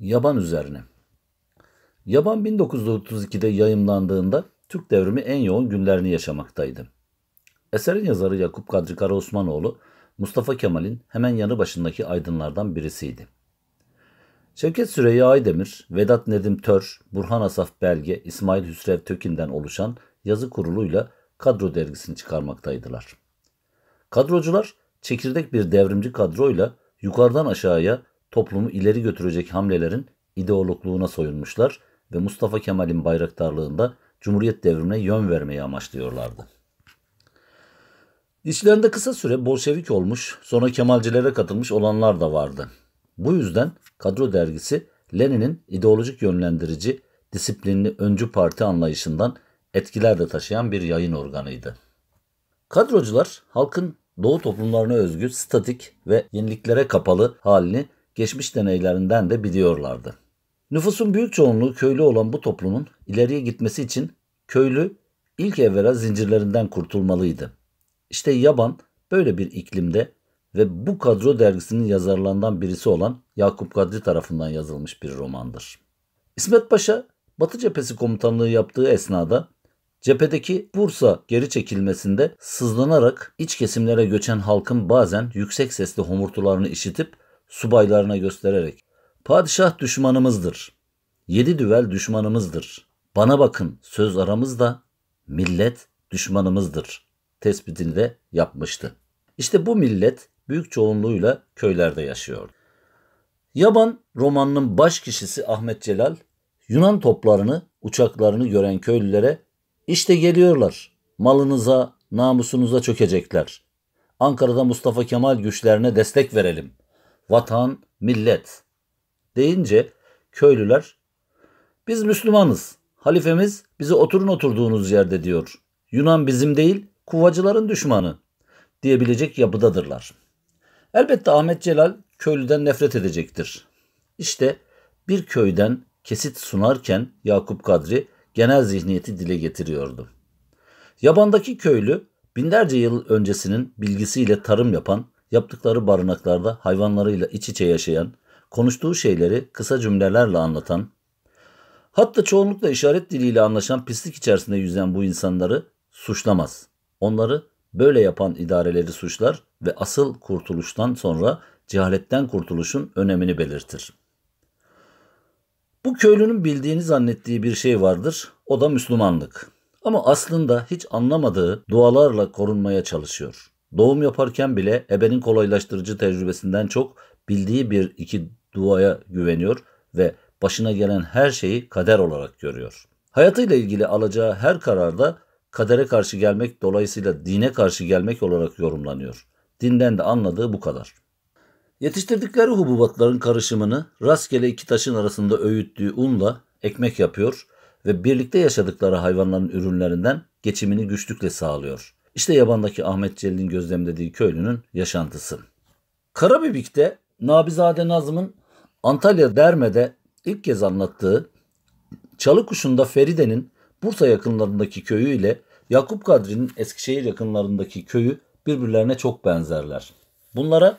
Yaban üzerine. Yaban 1932'de yayımlandığında Türk devrimi en yoğun günlerini yaşamaktaydı. Eserin yazarı Yakup Kadri Kara Osmanoğlu Mustafa Kemal'in hemen yanı başındaki aydınlardan birisiydi. Şevket Süreyya Aydemir, Vedat Nedim Tör, Burhan Asaf Belge, İsmail Hüsrev Tökin'den oluşan yazı kuruluyla kadro dergisini çıkarmaktaydılar. Kadrocular çekirdek bir devrimci kadroyla yukarıdan aşağıya toplumu ileri götürecek hamlelerin ideologluğuna soyunmuşlar ve Mustafa Kemal'in bayraktarlığında Cumhuriyet devrimine yön vermeyi amaçlıyorlardı. İçlerinde kısa süre Bolşevik olmuş, sonra Kemalcilere katılmış olanlar da vardı. Bu yüzden Kadro dergisi Lenin'in ideolojik yönlendirici, disiplinli öncü parti anlayışından etkiler de taşıyan bir yayın organıydı. Kadrocular halkın doğu toplumlarına özgü statik ve yeniliklere kapalı halini geçmiş deneylerinden de biliyorlardı. Nüfusun büyük çoğunluğu köylü olan bu toplumun ileriye gitmesi için köylü ilk evvela zincirlerinden kurtulmalıydı. İşte Yaban böyle bir iklimde ve bu kadro dergisinin yazarlarından birisi olan Yakup Kadri tarafından yazılmış bir romandır. İsmet Paşa, Batı Cephesi komutanlığı yaptığı esnada cephedeki Bursa geri çekilmesinde sızlanarak iç kesimlere göçen halkın bazen yüksek sesli homurtularını işitip subaylarına göstererek Padişah düşmanımızdır. Yedi düvel düşmanımızdır. Bana bakın söz aramızda millet düşmanımızdır tespitini de yapmıştı. İşte bu millet büyük çoğunluğuyla köylerde yaşıyor. Yaban romanının baş kişisi Ahmet Celal Yunan toplarını, uçaklarını gören köylülere işte geliyorlar. Malınıza, namusunuza çökecekler. Ankara'da Mustafa Kemal güçlerine destek verelim vatan, millet deyince köylüler biz Müslümanız. Halifemiz bizi oturun oturduğunuz yerde diyor. Yunan bizim değil, kuvacıların düşmanı diyebilecek yapıdadırlar. Elbette Ahmet Celal köylüden nefret edecektir. İşte bir köyden kesit sunarken Yakup Kadri genel zihniyeti dile getiriyordu. Yabandaki köylü binlerce yıl öncesinin bilgisiyle tarım yapan yaptıkları barınaklarda hayvanlarıyla iç içe yaşayan, konuştuğu şeyleri kısa cümlelerle anlatan, hatta çoğunlukla işaret diliyle anlaşan pislik içerisinde yüzen bu insanları suçlamaz. Onları böyle yapan idareleri suçlar ve asıl kurtuluştan sonra cehaletten kurtuluşun önemini belirtir. Bu köylünün bildiğini zannettiği bir şey vardır. O da Müslümanlık. Ama aslında hiç anlamadığı dualarla korunmaya çalışıyor. Doğum yaparken bile ebenin kolaylaştırıcı tecrübesinden çok bildiği bir iki duaya güveniyor ve başına gelen her şeyi kader olarak görüyor. Hayatıyla ilgili alacağı her kararda kadere karşı gelmek dolayısıyla dine karşı gelmek olarak yorumlanıyor. Dinden de anladığı bu kadar. Yetiştirdikleri hububatların karışımını rastgele iki taşın arasında öğüttüğü unla ekmek yapıyor ve birlikte yaşadıkları hayvanların ürünlerinden geçimini güçlükle sağlıyor. İşte yabandaki Ahmet Celil'in gözlemlediği köylünün yaşantısı. Karabibik'te Nabizade Nazım'ın Antalya Derme'de ilk kez anlattığı Çalıkuşu'nda Feride'nin Bursa yakınlarındaki köyü ile Yakup Kadri'nin Eskişehir yakınlarındaki köyü birbirlerine çok benzerler. Bunlara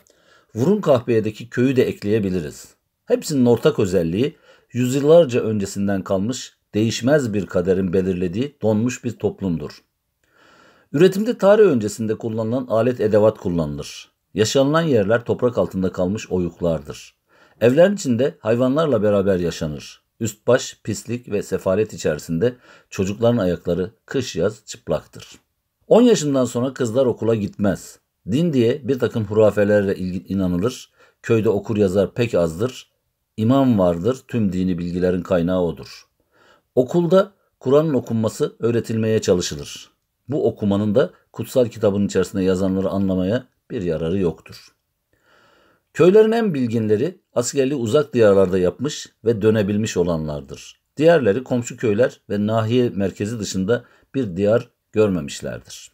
Vurun Kahpeye'deki köyü de ekleyebiliriz. Hepsinin ortak özelliği yüzyıllarca öncesinden kalmış değişmez bir kaderin belirlediği donmuş bir toplumdur. Üretimde tarih öncesinde kullanılan alet edevat kullanılır. Yaşanılan yerler toprak altında kalmış oyuklardır. Evlerin içinde hayvanlarla beraber yaşanır. Üst baş pislik ve sefalet içerisinde çocukların ayakları kış yaz çıplaktır. 10 yaşından sonra kızlar okula gitmez. Din diye bir takım hurafelerle inanılır. Köyde okur yazar pek azdır. İmam vardır, tüm dini bilgilerin kaynağı odur. Okulda Kur'an'ın okunması öğretilmeye çalışılır. Bu okumanın da kutsal kitabın içerisinde yazanları anlamaya bir yararı yoktur. Köylerin en bilginleri askerliği uzak diyarlarda yapmış ve dönebilmiş olanlardır. Diğerleri komşu köyler ve nahiye merkezi dışında bir diyar görmemişlerdir.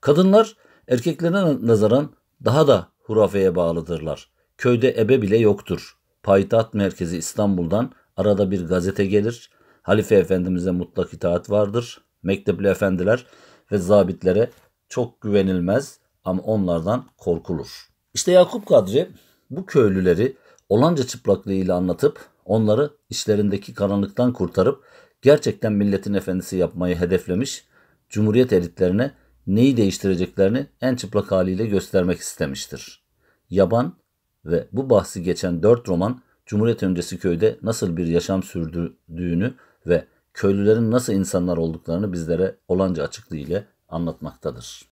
Kadınlar erkeklerine nazaran daha da hurafeye bağlıdırlar. Köyde ebe bile yoktur. Payitaht merkezi İstanbul'dan arada bir gazete gelir. Halife Efendimiz'e mutlak itaat vardır mektepli efendiler ve zabitlere çok güvenilmez ama onlardan korkulur. İşte Yakup Kadri bu köylüleri olanca çıplaklığıyla anlatıp onları işlerindeki karanlıktan kurtarıp gerçekten milletin efendisi yapmayı hedeflemiş, cumhuriyet elitlerine neyi değiştireceklerini en çıplak haliyle göstermek istemiştir. Yaban ve bu bahsi geçen dört roman Cumhuriyet öncesi köyde nasıl bir yaşam sürdüğünü ve köylülerin nasıl insanlar olduklarını bizlere olanca açıklığı ile anlatmaktadır.